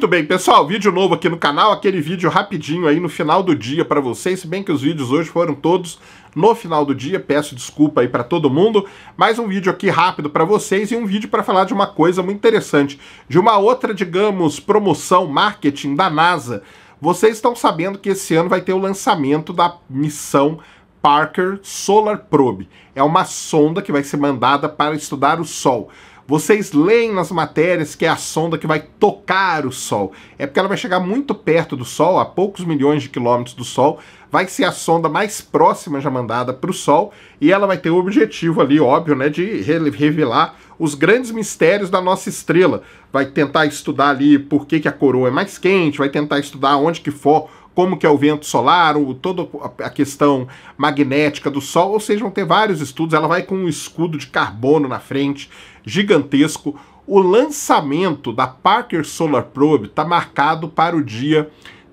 Muito bem, pessoal, vídeo novo aqui no canal, aquele vídeo rapidinho aí no final do dia para vocês, se bem que os vídeos hoje foram todos no final do dia, peço desculpa aí para todo mundo, mais um vídeo aqui rápido para vocês e um vídeo para falar de uma coisa muito interessante, de uma outra, digamos, promoção marketing da NASA. Vocês estão sabendo que esse ano vai ter o lançamento da missão Parker Solar Probe. É uma sonda que vai ser mandada para estudar o Sol. Vocês leem nas matérias que é a sonda que vai tocar o Sol. É porque ela vai chegar muito perto do Sol, a poucos milhões de quilômetros do Sol. Vai ser a sonda mais próxima já mandada para o Sol. E ela vai ter o objetivo ali, óbvio, né, de revelar os grandes mistérios da nossa estrela. Vai tentar estudar ali por que, que a coroa é mais quente, vai tentar estudar onde que for como que é o vento solar, o, toda a questão magnética do Sol, ou seja, vão ter vários estudos. Ela vai com um escudo de carbono na frente, gigantesco. O lançamento da Parker Solar Probe está marcado para o dia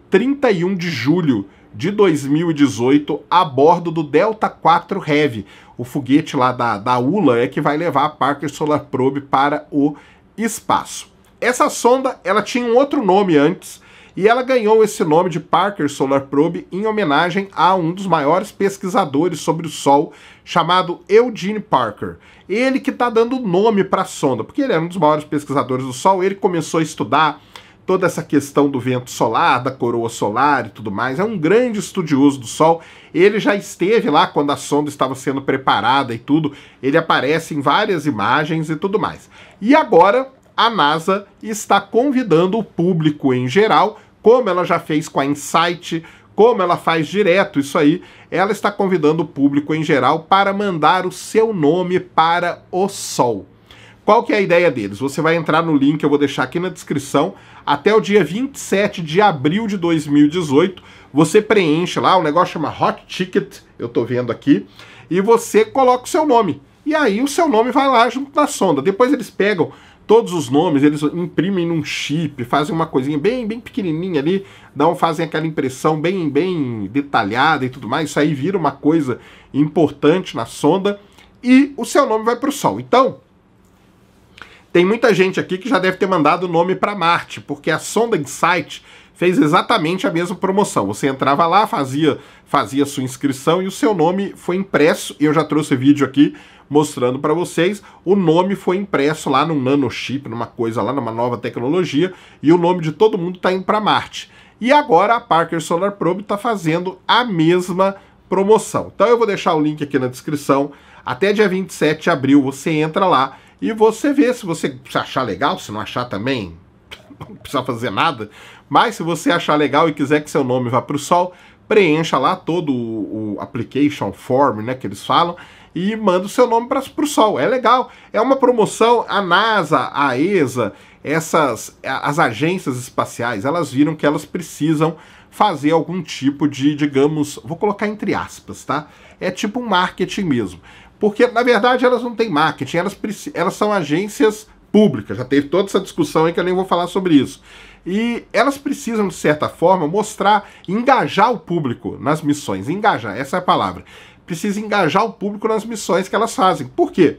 31 de julho de 2018 a bordo do Delta 4 Heavy. O foguete lá da, da ULA é que vai levar a Parker Solar Probe para o espaço. Essa sonda, ela tinha um outro nome antes, e ela ganhou esse nome de Parker Solar Probe em homenagem a um dos maiores pesquisadores sobre o Sol, chamado Eugene Parker. Ele que está dando nome para a sonda, porque ele era um dos maiores pesquisadores do Sol, ele começou a estudar toda essa questão do vento solar, da coroa solar e tudo mais. É um grande estudioso do Sol. Ele já esteve lá quando a sonda estava sendo preparada e tudo. Ele aparece em várias imagens e tudo mais. E agora a NASA está convidando o público em geral como ela já fez com a Insight, como ela faz direto isso aí, ela está convidando o público em geral para mandar o seu nome para o sol. Qual que é a ideia deles? Você vai entrar no link, eu vou deixar aqui na descrição, até o dia 27 de abril de 2018, você preenche lá, o um negócio chama Hot Ticket, eu estou vendo aqui, e você coloca o seu nome. E aí o seu nome vai lá junto na sonda. Depois eles pegam Todos os nomes eles imprimem num chip, fazem uma coisinha bem, bem pequenininha ali, dão, fazem aquela impressão bem, bem detalhada e tudo mais. Isso aí vira uma coisa importante na sonda e o seu nome vai para o Sol. Então, tem muita gente aqui que já deve ter mandado o nome para Marte, porque a sonda Insight fez exatamente a mesma promoção. Você entrava lá, fazia, fazia sua inscrição e o seu nome foi impresso. Eu já trouxe vídeo aqui mostrando para vocês. O nome foi impresso lá num nanochip, numa coisa lá, numa nova tecnologia, e o nome de todo mundo está indo para Marte. E agora a Parker Solar Probe está fazendo a mesma promoção. Então eu vou deixar o link aqui na descrição. Até dia 27 de abril você entra lá e você vê se você achar legal, se não achar também, não precisa fazer nada. Mas se você achar legal e quiser que seu nome vá para o sol, preencha lá todo o, o, application form, né, que eles falam, e manda o seu nome para o sol. É legal. É uma promoção. A NASA, a ESA, essas as agências espaciais, elas viram que elas precisam fazer algum tipo de, digamos, vou colocar entre aspas, tá? É tipo um marketing mesmo. Porque, na verdade, elas não têm marketing, elas, elas são agências públicas. Já teve toda essa discussão aí que eu nem vou falar sobre isso. E elas precisam, de certa forma, mostrar, engajar o público nas missões. Engajar, essa é a palavra. Precisa engajar o público nas missões que elas fazem. Por quê?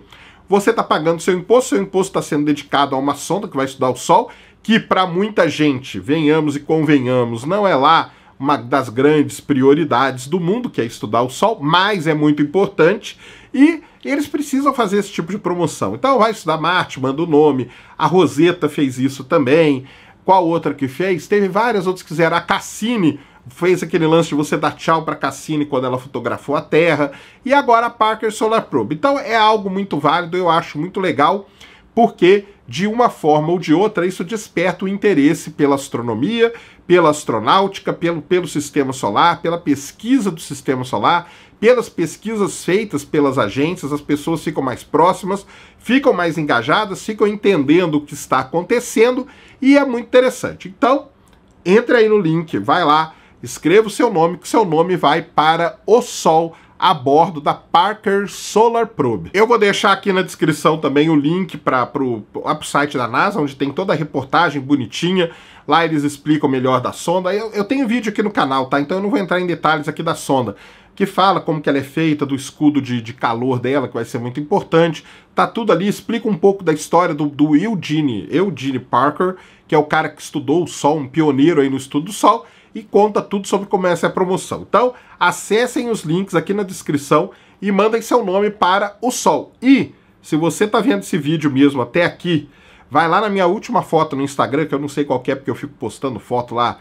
Você está pagando seu imposto, seu imposto está sendo dedicado a uma sonda que vai estudar o Sol, que para muita gente, venhamos e convenhamos, não é lá uma das grandes prioridades do mundo, que é estudar o Sol, mas é muito importante e eles precisam fazer esse tipo de promoção. Então vai estudar Marte, manda o nome. A Rosetta fez isso também. Qual outra que fez? Teve várias outras que fizeram. A Cassini fez aquele lance de você dar tchau para Cassini quando ela fotografou a Terra. E agora a Parker Solar Probe. Então é algo muito válido, eu acho muito legal porque de uma forma ou de outra isso desperta o interesse pela astronomia, pela astronáutica, pelo, pelo sistema solar, pela pesquisa do sistema solar, pelas pesquisas feitas pelas agências, as pessoas ficam mais próximas, ficam mais engajadas, ficam entendendo o que está acontecendo e é muito interessante. Então, entre aí no link, vai lá, escreva o seu nome, que seu nome vai para o Sol a bordo da Parker Solar Probe. Eu vou deixar aqui na descrição também o link para o site da NASA, onde tem toda a reportagem bonitinha. Lá eles explicam melhor da sonda. Eu, eu tenho vídeo aqui no canal, tá? Então eu não vou entrar em detalhes aqui da sonda que fala como que ela é feita, do escudo de, de, calor dela, que vai ser muito importante. Tá tudo ali, explica um pouco da história do, do Eugene, Eugene Parker, que é o cara que estudou o Sol, um pioneiro aí no estudo do Sol, e conta tudo sobre como é essa promoção. Então, acessem os links aqui na descrição e mandem seu nome para o Sol. E, se você está vendo esse vídeo mesmo até aqui, vai lá na minha última foto no Instagram, que eu não sei qual é, porque eu fico postando foto lá.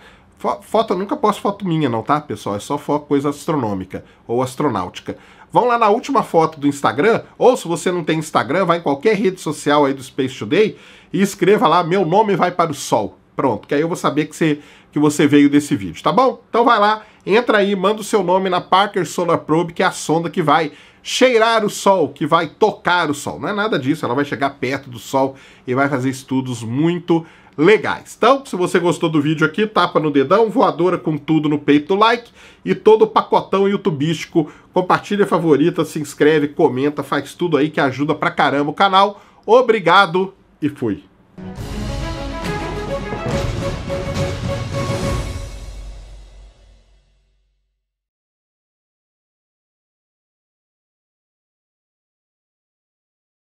Foto, eu nunca posto foto minha não, tá, pessoal? É só foto, coisa astronômica ou astronáutica. Vão lá na última foto do Instagram, ou se você não tem Instagram, vai em qualquer rede social aí do Space Today e escreva lá, meu nome vai para o Sol. Pronto, que aí eu vou saber que você, que você veio desse vídeo, tá bom? Então vai lá, entra aí, manda o seu nome na Parker Solar Probe, que é a sonda que vai cheirar o sol, que vai tocar o sol. Não é nada disso, ela vai chegar perto do sol e vai fazer estudos muito legais. Então, se você gostou do vídeo aqui, tapa no dedão, voadora com tudo no peito do like e todo o pacotão youtubístico. Compartilha, favorita, se inscreve, comenta, faz tudo aí que ajuda pra caramba o canal. Obrigado e fui. Thank you.